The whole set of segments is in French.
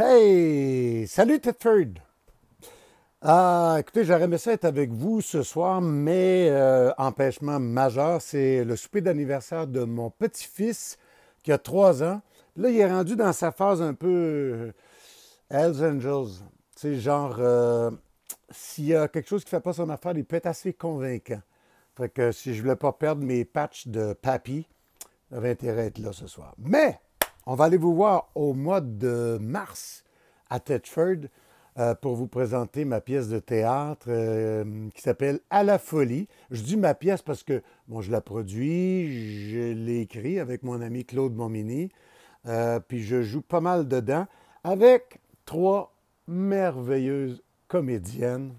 Hey! Salut Tedford! Ah, écoutez, j'aurais aimé ça être avec vous ce soir, mais euh, empêchement majeur, c'est le souper d'anniversaire de mon petit-fils qui a trois ans. Là, il est rendu dans sa phase un peu euh, Hells Angels. sais, genre, euh, s'il y a quelque chose qui ne fait pas son affaire, il peut être assez convaincant. Fait que si je ne voulais pas perdre mes patchs de papy, j'aurais intérêt à être là ce soir. Mais! On va aller vous voir au mois de mars à Thetford euh, pour vous présenter ma pièce de théâtre euh, qui s'appelle À la folie. Je dis ma pièce parce que bon, je la produis, je l'ai écrit avec mon ami Claude Momini, euh, puis je joue pas mal dedans avec trois merveilleuses comédiennes.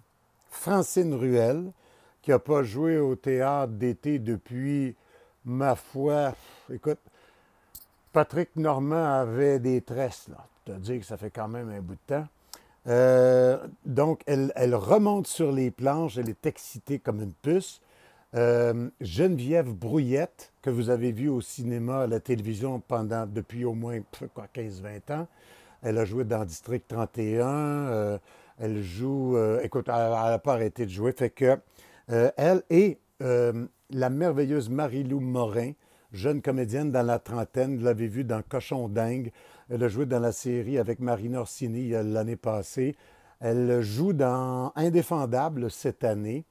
Francine Ruel, qui n'a pas joué au théâtre d'été depuis, ma foi, écoute, Patrick Normand avait des tresses, là. dire que ça fait quand même un bout de temps. Euh, donc, elle, remonte sur les planches, elle est excitée comme une puce. Euh, Geneviève Brouillette, que vous avez vue au cinéma, à la télévision pendant depuis au moins 15-20 ans, elle a joué dans District 31. Euh, elle joue, écoute, elle n'a pas arrêté de jouer. Fait que elle et la merveilleuse Marie-Lou Morin, jeune comédienne dans la trentaine. Vous l'avez vu dans Cochon dingue. Elle a joué dans la série avec Marine Orsini euh, l'année passée. Elle joue dans Indéfendable cette année.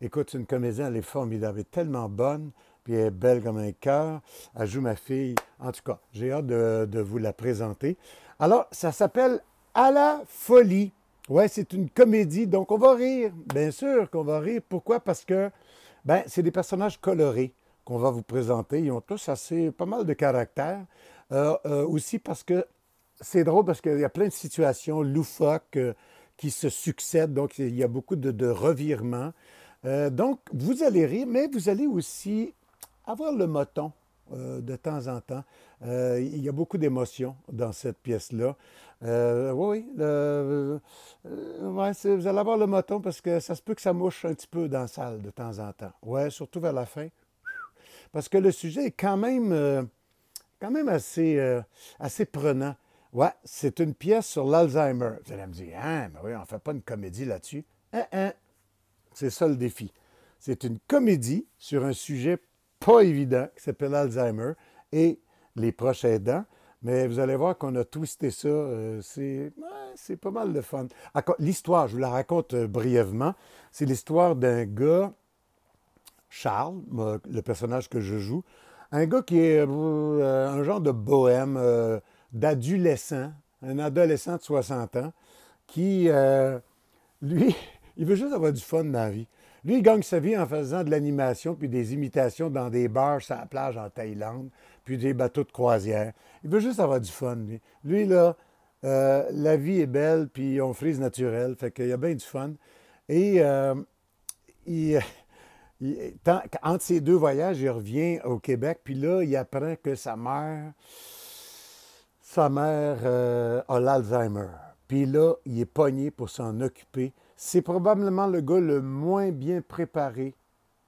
Écoute, une comédienne, elle est formidable, elle est tellement bonne, puis elle est belle comme un cœur. Elle joue ma fille. En tout cas, j'ai hâte de, de vous la présenter. Alors, ça s'appelle À la folie. Ouais, c'est une comédie, donc on va rire. Bien sûr qu'on va rire. Pourquoi? Parce que, ben, c'est des personnages colorés qu'on va vous présenter. Ils ont tous assez, pas mal de caractère. Euh, euh, aussi parce que c'est drôle parce qu'il y a plein de situations loufoques euh, qui se succèdent, donc il y a beaucoup de, revirements. donc, vous allez rire, mais vous allez aussi avoir le moton de temps en temps. il y a beaucoup d'émotions dans cette pièce-là. oui, vous allez avoir le moton parce que ça se peut que ça mouche un petit peu dans la salle de temps en temps. Oui, surtout vers la fin parce que le sujet est quand même, euh, quand même assez, euh, assez prenant. Ouais, c'est une pièce sur l'Alzheimer. Vous allez me dire, hein, mais oui, on ne fait pas une comédie là-dessus. Hein, hein. C'est ça le défi. C'est une comédie sur un sujet pas évident qui s'appelle l'Alzheimer et les proches aidants. Mais vous allez voir qu'on a twisté ça. Euh, c'est pas mal de fun. L'histoire, je vous la raconte brièvement. C'est l'histoire d'un gars Charles, le personnage que je joue, un gars qui est euh, un genre de bohème, euh, d'adolescent, un adolescent de 60 ans, qui, euh, lui, il veut juste avoir du fun dans la vie. Lui, il gagne sa vie en faisant de l'animation puis des imitations dans des bars sur la plage en Thaïlande, puis des bateaux de croisière. Il veut juste avoir du fun, lui. Lui, là, la vie est belle, puis on frise naturel, fait qu'il y a bien du fun. Et il entre ces deux voyages, il revient au Québec, puis là, il apprend que sa mère, sa mère euh, a l'Alzheimer. Puis là, il est pogné pour s'en occuper. C'est probablement le gars le moins bien préparé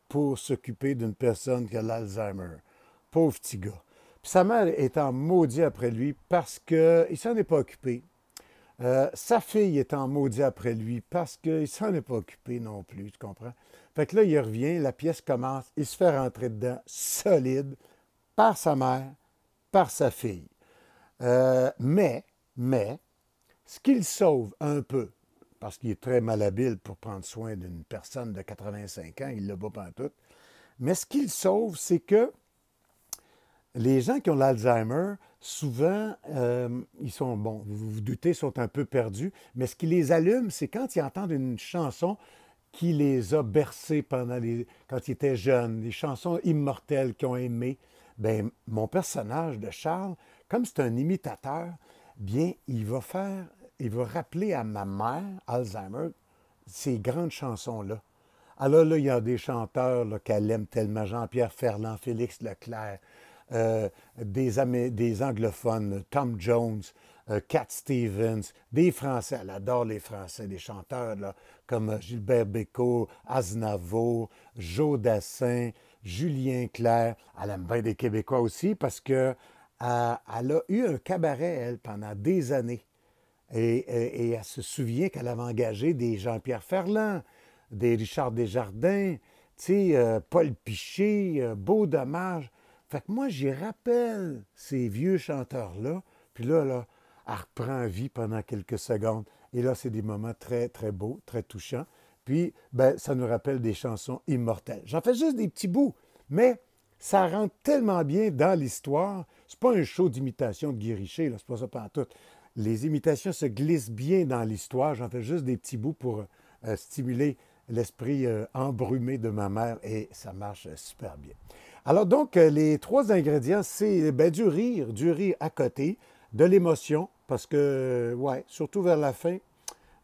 pour s'occuper d'une personne qui a l'Alzheimer. Pauvre petit gars. Puis sa mère est en maudit après lui parce qu'il s'en est pas occupé. Euh, sa fille est en maudit après lui parce qu'il s'en est pas occupé non plus, tu comprends? Fait que là, il revient, la pièce commence, il se fait rentrer dedans, solide, par sa mère, par sa fille. Euh, mais, mais, ce qu'il sauve un peu, parce qu'il est très malhabile pour prendre soin d'une personne de 85 ans, il ne l'a pas en tout, mais ce qu'il sauve, c'est que les gens qui ont l'Alzheimer, souvent, euh, ils sont, bon, vous vous doutez, sont un peu perdus, mais ce qui les allume, c'est quand ils entendent une chanson qui les a bercés pendant quand ils étaient jeunes, des chansons immortelles qu'ils ont aimées. Bien, mon personnage de Charles, comme c'est un imitateur, bien, il va faire, il va rappeler à ma mère, Alzheimer, ces grandes chansons-là. Alors ah là, il y a des chanteurs qu'elle aime tellement, Jean-Pierre Ferland, Félix Leclerc, euh, des, anglophones, Tom Jones, euh, Cat Stevens, des Français. Elle adore les Français, des chanteurs comme euh, Gilbert Bécaud, Aznavour, Joe Dassin, Julien Clerc. Elle aime bien des Québécois aussi parce que elle a eu un cabaret, elle, pendant des années. Et, elle se souvient qu'elle avait engagé des Jean-Pierre Ferland, des Richard Desjardins, Paul Piché, Beau Dommage. Fait que moi, j'y rappelle ces vieux chanteurs-là, puis là, là, elle reprend vie pendant quelques secondes. Et là, c'est des moments très, très beaux, très touchants. Puis, ben, ça nous rappelle des chansons immortelles. J'en fais juste des petits bouts, mais ça rentre tellement bien dans l'histoire. C'est pas un show d'imitation de Guy Richer, c'est pas ça pas tout. Les imitations se glissent bien dans l'histoire. J'en fais juste des petits bouts pour euh, stimuler l'esprit euh, embrumé de ma mère et ça marche euh, super bien. Alors donc, euh, les trois ingrédients, c'est eh ben, du rire, du rire à côté, de l'émotion, parce que, ouais, surtout vers la fin,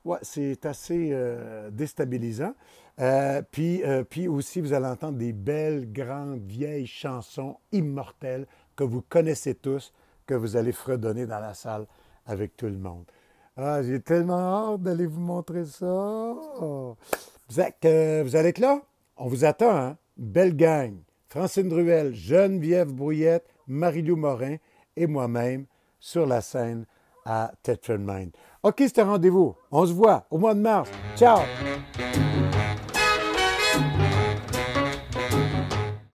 ouais, c'est assez euh, déstabilisant. Euh, puis, puis aussi, vous allez entendre des belles, grandes, vieilles chansons immortelles que vous connaissez tous, que vous allez fredonner dans la salle avec tout le monde. Ah, j'ai tellement hâte d'aller vous montrer ça. Vous, êtes, vous allez être là? On vous attend, hein? Belle gang! Francine Druel, Geneviève Brouillette, Marie-Lou Morin et moi-même sur la scène à Tetra Mind. OK, c'était rendez-vous. On se voit au mois de mars. Ciao!